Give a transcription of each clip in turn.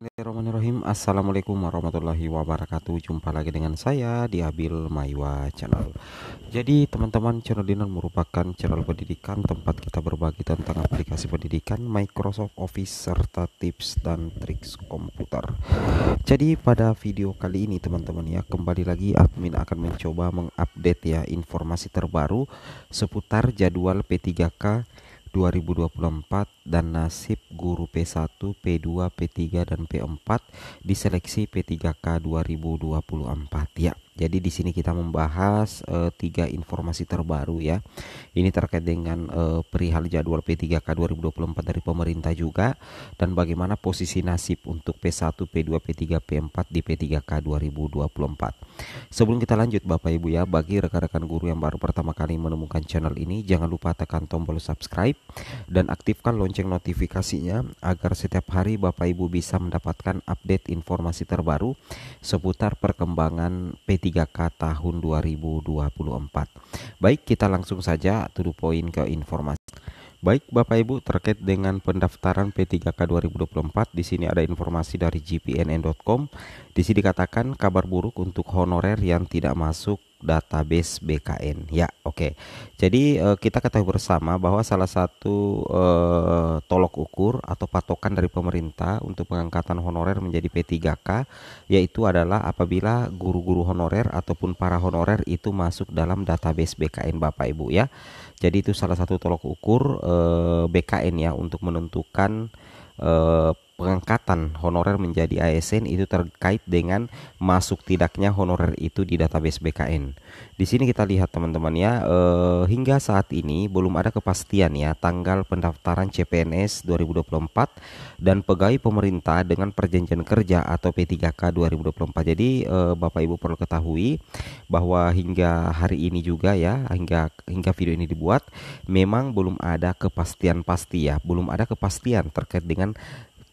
Bismillahirrahmanirrahim Assalamualaikum warahmatullahi wabarakatuh Jumpa lagi dengan saya di Abil Maiwa Channel Jadi teman-teman channel ini merupakan channel pendidikan Tempat kita berbagi tentang aplikasi pendidikan Microsoft Office Serta tips dan trik komputer Jadi pada video kali ini teman-teman ya Kembali lagi admin akan mencoba mengupdate ya Informasi terbaru seputar jadwal P3K 2024 dan nasib guru P1, P2, P3 dan P4 di seleksi P3K 2024 ya. Jadi di sini kita membahas e, tiga informasi terbaru ya. Ini terkait dengan e, perihal jadwal P3K 2024 dari pemerintah juga dan bagaimana posisi nasib untuk P1, P2, P3, P4 di P3K 2024. Sebelum kita lanjut Bapak Ibu ya, bagi rekan-rekan guru yang baru pertama kali menemukan channel ini jangan lupa tekan tombol subscribe dan aktifkan lonceng lonceng notifikasinya agar setiap hari Bapak Ibu bisa mendapatkan update informasi terbaru seputar perkembangan P3K tahun 2024. Baik, kita langsung saja to poin ke informasi. Baik Bapak Ibu terkait dengan pendaftaran P3K 2024 di sini ada informasi dari gpnn.com. Di sini dikatakan kabar buruk untuk honorer yang tidak masuk database BKN. Ya, oke. Okay. Jadi uh, kita ketahui bersama bahwa salah satu uh, tolok ukur atau patokan dari pemerintah untuk pengangkatan honorer menjadi P3K yaitu adalah apabila guru-guru honorer ataupun para honorer itu masuk dalam database BKN Bapak Ibu ya. Jadi itu salah satu tolok ukur uh, eh, BKN ya untuk menentukan uh, pengangkatan honorer menjadi ASN itu terkait dengan masuk tidaknya honorer itu di database BKN. Di sini kita lihat teman-teman ya, eh, hingga saat ini belum ada kepastian ya tanggal pendaftaran CPNS 2024 dan pegawai pemerintah dengan perjanjian kerja atau P3K 2024. Jadi eh, Bapak Ibu perlu ketahui bahwa hingga hari ini juga ya, hingga hingga video ini dibuat memang belum ada kepastian pasti ya, belum ada kepastian terkait dengan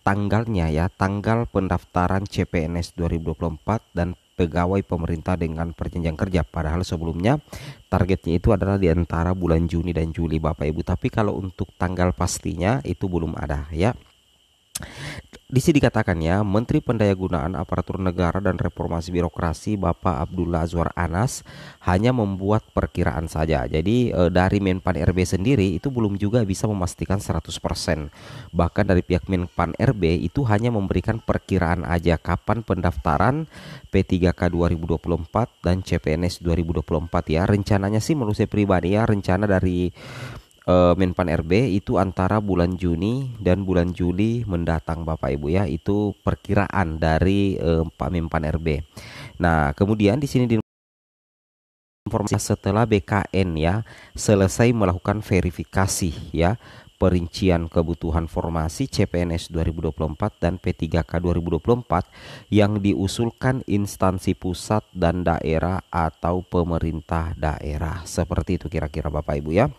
tanggalnya ya, tanggal pendaftaran CPNS 2024 dan pegawai pemerintah dengan perjanjian kerja. Padahal sebelumnya targetnya itu adalah di antara bulan Juni dan Juli Bapak Ibu. Tapi kalau untuk tanggal pastinya itu belum ada ya. Di sini dikatakan ya, Menteri Pendayagunaan Aparatur Negara dan Reformasi Birokrasi Bapak Abdullah Azwar Anas hanya membuat perkiraan saja. Jadi eh, dari Menpan RB sendiri itu belum juga bisa memastikan 100%. Bahkan dari pihak Menpan RB itu hanya memberikan perkiraan aja kapan pendaftaran P3K 2024 dan CPNS 2024 ya. Rencananya sih menurut saya pribadi ya, rencana dari uh, eh, Menpan RB itu antara bulan Juni dan bulan Juli mendatang Bapak Ibu ya itu perkiraan dari uh, Pak Menpan RB. Nah, kemudian di sini di informasi setelah BKN ya selesai melakukan verifikasi ya perincian kebutuhan formasi CPNS 2024 dan P3K 2024 yang diusulkan instansi pusat dan daerah atau pemerintah daerah. Seperti itu kira-kira Bapak Ibu ya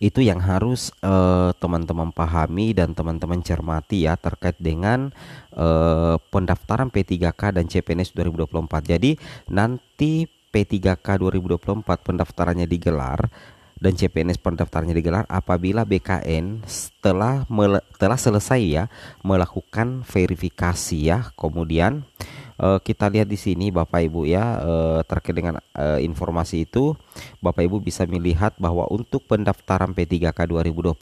itu yang harus eh, teman-teman uh, pahami dan teman-teman cermati ya terkait dengan uh, pendaftaran P3K dan CPNS 2024. Jadi nanti P3K 2024 pendaftarannya digelar dan CPNS pendaftarannya digelar apabila BKN setelah telah selesai ya melakukan verifikasi ya kemudian uh, kita lihat di sini Bapak Ibu ya uh, terkait dengan uh, informasi itu Bapak Ibu bisa melihat bahwa untuk pendaftaran P3K 2024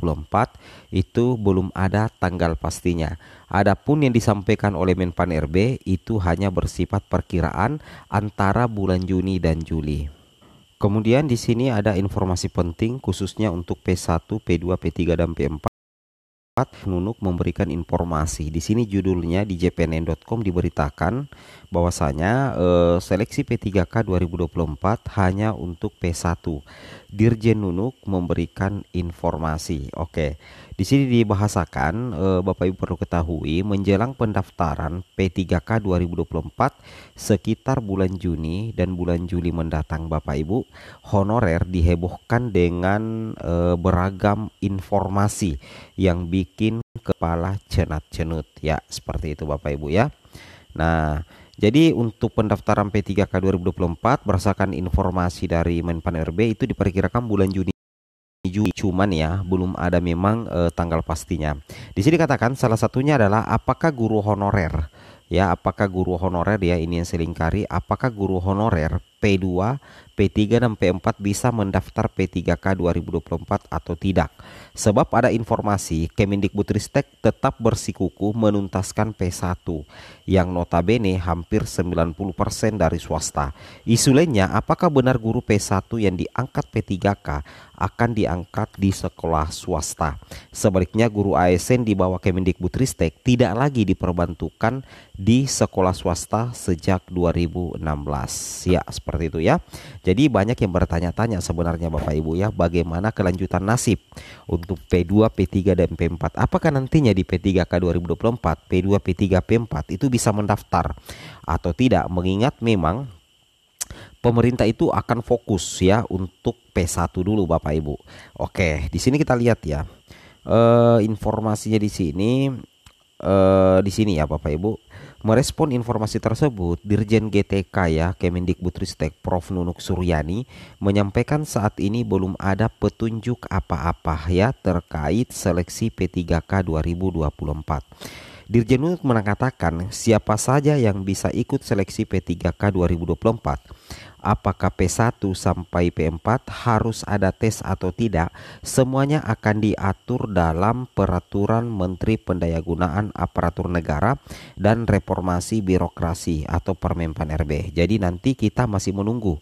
itu belum ada tanggal pastinya. Adapun yang disampaikan oleh Menpan RB itu hanya bersifat perkiraan antara bulan Juni dan Juli. Kemudian di sini ada informasi penting khususnya untuk P1, P2, P3 dan P4 Empat Nunuk memberikan informasi. Di sini judulnya di jpnn.com diberitakan bahwasanya eh, seleksi P3K 2024 hanya untuk P1. Dirjen Nunuk memberikan informasi. Oke, di sini dibahasakan e, Bapak Ibu perlu ketahui menjelang pendaftaran P3K 2024 sekitar bulan Juni dan bulan Juli mendatang Bapak Ibu honorer dihebohkan dengan e, beragam informasi yang bikin kepala cenat-cenut ya seperti itu Bapak Ibu ya. Nah, jadi untuk pendaftaran P3K 2024 berdasarkan informasi dari Menpan RB itu diperkirakan bulan Juni Juni cuman ya belum ada memang e, tanggal pastinya. Di sini katakan salah satunya adalah apakah guru honorer ya apakah guru honorer ya ini yang selingkari apakah guru honorer P2, P3 dan P4 bisa mendaftar P3K 2024 atau tidak. Sebab ada informasi Kemendikbudristek tetap bersikuku menuntaskan P1 yang notabene hampir 90% dari swasta. Isu lainnya apakah benar guru P1 yang diangkat P3K akan diangkat di sekolah swasta. Sebaliknya guru ASN di bawah Kemendikbudristek tidak lagi diperbantukan di sekolah swasta sejak 2016. Ya, seperti seperti itu ya. Jadi banyak yang bertanya-tanya sebenarnya Bapak Ibu ya bagaimana kelanjutan nasib untuk P2, P3 dan P4. Apakah nantinya di P3K 2024, P2, P3, P4 itu bisa mendaftar atau tidak mengingat memang pemerintah itu akan fokus ya untuk P1 dulu Bapak Ibu. Oke, di sini kita lihat ya. E, informasinya di sini e, di sini ya Bapak Ibu Merespon informasi tersebut, Dirjen GTK ya Kemendikbudristek Prof. Nunuk Suryani menyampaikan saat ini belum ada petunjuk apa-apa ya terkait seleksi P3K 2024. Dirjen Unit mengatakan siapa saja yang bisa ikut seleksi P3K 2024, apakah P1 sampai P4 harus ada tes atau tidak, semuanya akan diatur dalam peraturan Menteri Pendayagunaan Aparatur Negara dan Reformasi Birokrasi atau Permenpan RB. Jadi nanti kita masih menunggu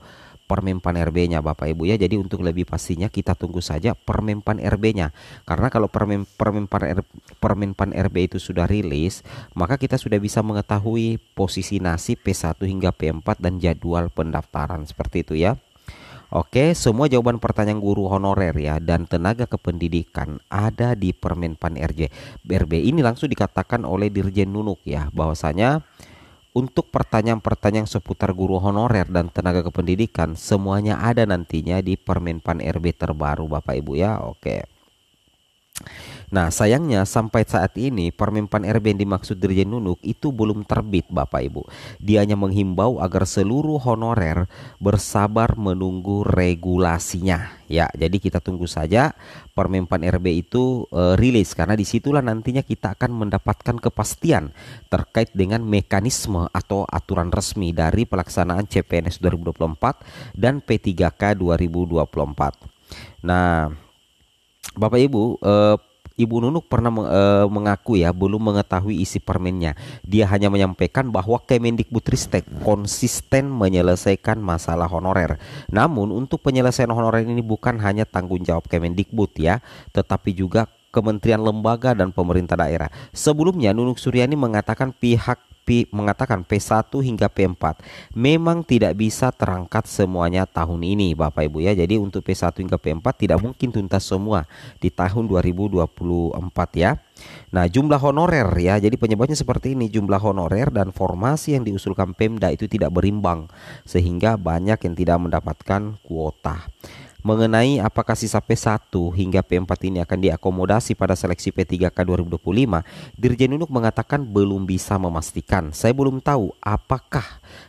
Permempan RB-nya Bapak Ibu ya. Jadi untuk lebih pastinya kita tunggu saja Permempan RB-nya. Karena kalau permen, Permempan RB, Permempan RB itu sudah rilis, maka kita sudah bisa mengetahui posisi nasi P1 hingga P4 dan jadwal pendaftaran seperti itu ya. Oke, semua jawaban pertanyaan guru honorer ya dan tenaga kependidikan ada di Permenpan RJ. RB ini langsung dikatakan oleh Dirjen Nunuk ya bahwasanya untuk pertanyaan-pertanyaan seputar guru honorer dan tenaga kependidikan semuanya ada nantinya di Permenpan RB terbaru Bapak Ibu ya. Oke. Nah sayangnya sampai saat ini Permimpan RB yang dimaksud Dirjen Nunuk itu belum terbit Bapak Ibu. Dia hanya menghimbau agar seluruh honorer bersabar menunggu regulasinya. Ya jadi kita tunggu saja Permimpan RB itu e, rilis karena disitulah nantinya kita akan mendapatkan kepastian terkait dengan mekanisme atau aturan resmi dari pelaksanaan CPNS 2024 dan P3K 2024. Nah Bapak Ibu, eh, Ibu Nunuk pernah e, mengaku ya belum mengetahui isi permennya. Dia hanya menyampaikan bahwa Kemendikbudristek konsisten menyelesaikan masalah honorer. Namun untuk penyelesaian honorer ini bukan hanya tanggung jawab Kemendikbud ya, tetapi juga kementerian lembaga dan pemerintah daerah. Sebelumnya Nunuk Suryani mengatakan pihak mengatakan P1 hingga P4 memang tidak bisa terangkat semuanya tahun ini Bapak Ibu ya. Jadi untuk P1 hingga P4 tidak mungkin tuntas semua di tahun 2024 ya. Nah, jumlah honorer ya. Jadi penyebabnya seperti ini, jumlah honorer dan formasi yang diusulkan Pemda itu tidak berimbang sehingga banyak yang tidak mendapatkan kuota mengenai apakah sisa P1 hingga P4 ini akan diakomodasi pada seleksi P3K 2025, Dirjen Nunuk mengatakan belum bisa memastikan. Saya belum tahu apakah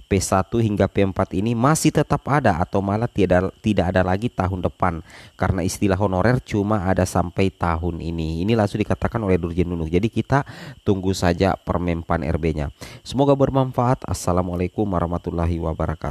P1 hingga P4 ini masih tetap ada atau malah tidak tidak ada lagi tahun depan karena istilah honorer cuma ada sampai tahun ini. Ini langsung dikatakan oleh Dirjen Nunuk. Jadi kita tunggu saja permempan RB-nya. Semoga bermanfaat. Assalamualaikum warahmatullahi wabarakatuh.